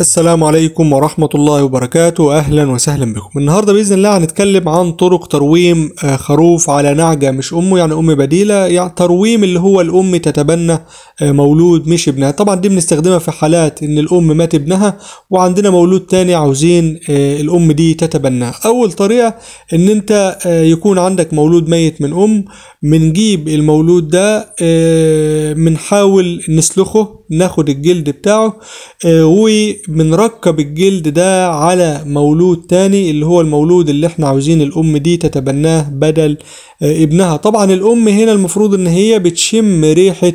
السلام عليكم ورحمة الله وبركاته أهلا وسهلا بكم النهاردة بإذن الله هنتكلم عن طرق ترويم آه، خروف على نعجة مش أمه يعني أم بديلة يعني ترويم اللي هو الأم تتبنى آه، مولود مش ابنها طبعا دي بنستخدمها في حالات إن الأم مات ابنها وعندنا مولود تاني عاوزين آه، الأم دي تتبناه أول طريقة إن أنت يكون عندك مولود ميت من أم بنجيب المولود ده بنحاول نسلخه ناخد الجلد بتاعه آه، وبنركب الجلد ده على مولود تاني اللي هو المولود اللي احنا عاوزين الام دي تتبناه بدل آه، ابنها طبعا الام هنا المفروض ان هي بتشم ريحة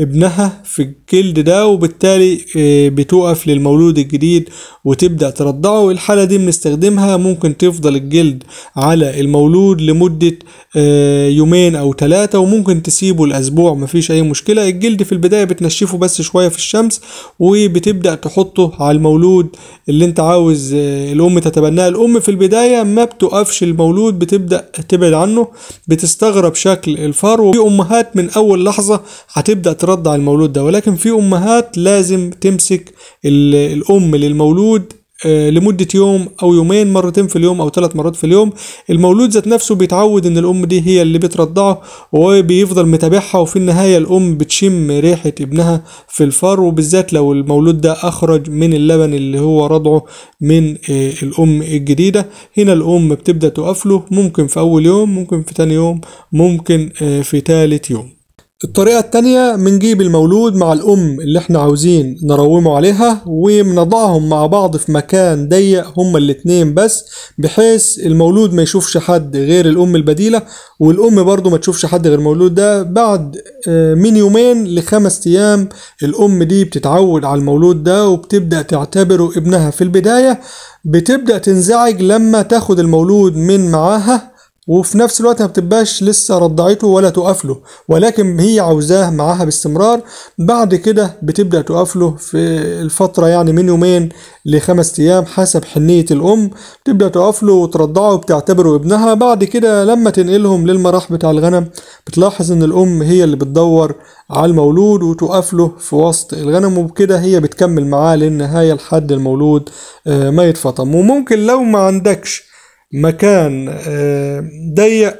ابنها في الجلد ده وبالتالي آه، بتوقف للمولود الجديد وتبدأ ترضعه الحالة دي بنستخدمها ممكن تفضل الجلد على المولود لمدة آه، يومين أو ثلاثة وممكن تسيبه الأسبوع مفيش أي مشكلة الجلد في البداية بتنشفه بس شوية في الشمس وبتبدأ تحطه على المولود اللي انت عاوز آه، الأم تتبناه الأم في البداية ما بتوقفش المولود بتبدأ تبعد عنه بتستغرب شكل الفرو وفي أمهات من أول لحظة هتبدأ ترضع المولود ده ولكن في امهات لازم تمسك الام للمولود آه، لمدة يوم أو يومين مرتين في اليوم أو ثلاث مرات في اليوم المولود ذات نفسه بيتعود إن الأم دي هي اللي بترضعه وبيفضل متابعها وفي النهاية الأم بتشم ريحة ابنها في الفار وبالذات لو المولود ده أخرج من اللبن اللي هو رضعه من آه، الأم الجديدة هنا الأم بتبدأ تقفله ممكن في أول يوم ممكن في تاني يوم ممكن آه، في تالت يوم الطريقة التانية بنجيب المولود مع الأم اللي احنا عاوزين نرومه عليها وبنضعهم مع بعض في مكان ضيق هما الاتنين بس بحيث المولود ما يشوفش حد غير الأم البديلة والأم برضو ما تشوفش حد غير المولود ده بعد آه، من يومين لخمس أيام الأم دي بتتعود على المولود ده وبتبدأ تعتبره ابنها في البداية بتبدأ تنزعج لما تاخد المولود من معاها وفي نفس الوقت ما بتبقاش لسه رضعته ولا تقفله ولكن هي عاوزاه معاها باستمرار بعد كده بتبدا تقفله في الفتره يعني من يومين لخمس ايام حسب حنيه الام بتبدا تقفله وترضعه وبتعتبره ابنها بعد كده لما تنقلهم للمراح بتاع الغنم بتلاحظ ان الام هي اللي بتدور على المولود وتقفله في وسط الغنم وبكده هي بتكمل معاه للنهايه لحد المولود آه، ما يتفطم وممكن لو ما عندكش مكان آه، ضيق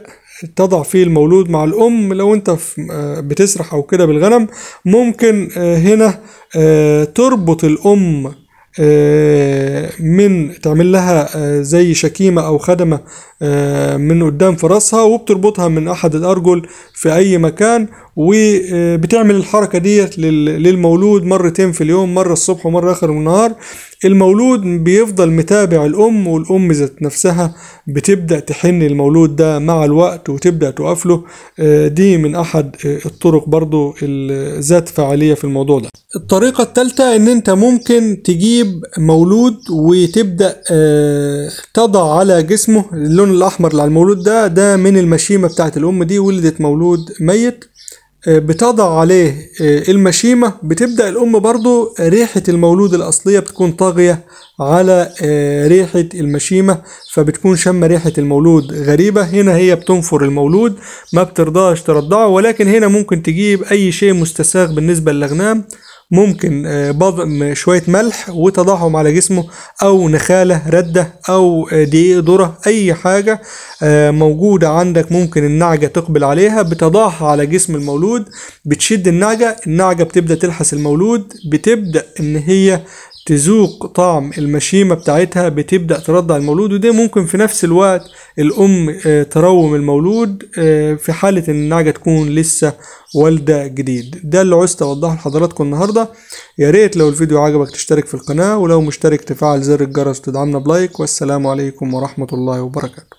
تضع فيه المولود مع الأم لو أنت آه، بتسرح أو كده بالغنم ممكن آه، هنا تربط الأم من تعمل لها زي شكيمة أو خدمة من قدام في وبتربطها من أحد الأرجل في أي مكان وبتعمل الحركة ديت للمولود مرتين في اليوم مرة الصبح ومرة آخر النهار المولود بيفضل متابع الأم والأم ذات نفسها بتبدأ تحن المولود ده مع الوقت وتبدأ تقفله آه، دي من أحد آه، الطرق برضو ذات فعالية في الموضوع ده الطريقة الثالثة إن أنت ممكن تجيب مولود وتبدأ آه، تضع على جسمه اللون الأحمر اللي على المولود ده ده من المشيمة بتاعت الأم دي ولدت مولود ميت آه، بتضع عليه آه، المشيمة بتبدأ الأم برضو آه، ريحة المولود الأصلية بتكون طاغية على ريحة المشيمة فبتكون شم ريحة المولود غريبة هنا هي بتنفر المولود ما بترضاش ترضعه ولكن هنا ممكن تجيب أي شيء مستساغ بالنسبة للغنام ممكن آه، بضم شوية ملح وتضعهم على جسمه أو نخالة ردة أو آه، دقيق ذرة أي حاجة آه، موجودة عندك ممكن النعجة تقبل عليها بتضعها على جسم المولود بتشد النعجة النعجة بتبدأ تلحس المولود بتبدأ إن هي تذوق طعم المشيمة بتاعتها بتبدأ ترضع المولود وده ممكن في نفس الوقت الأم آه، تروم المولود آه، في حالة إن النعجة تكون لسه والدة جديد ده اللي عوزت أوضحه لحضراتكم النهاردة يا ريت لو الفيديو عجبك تشترك في القناة ولو مشترك تفعل زر الجرس وتدعمنا بلايك والسلام عليكم ورحمة الله وبركاته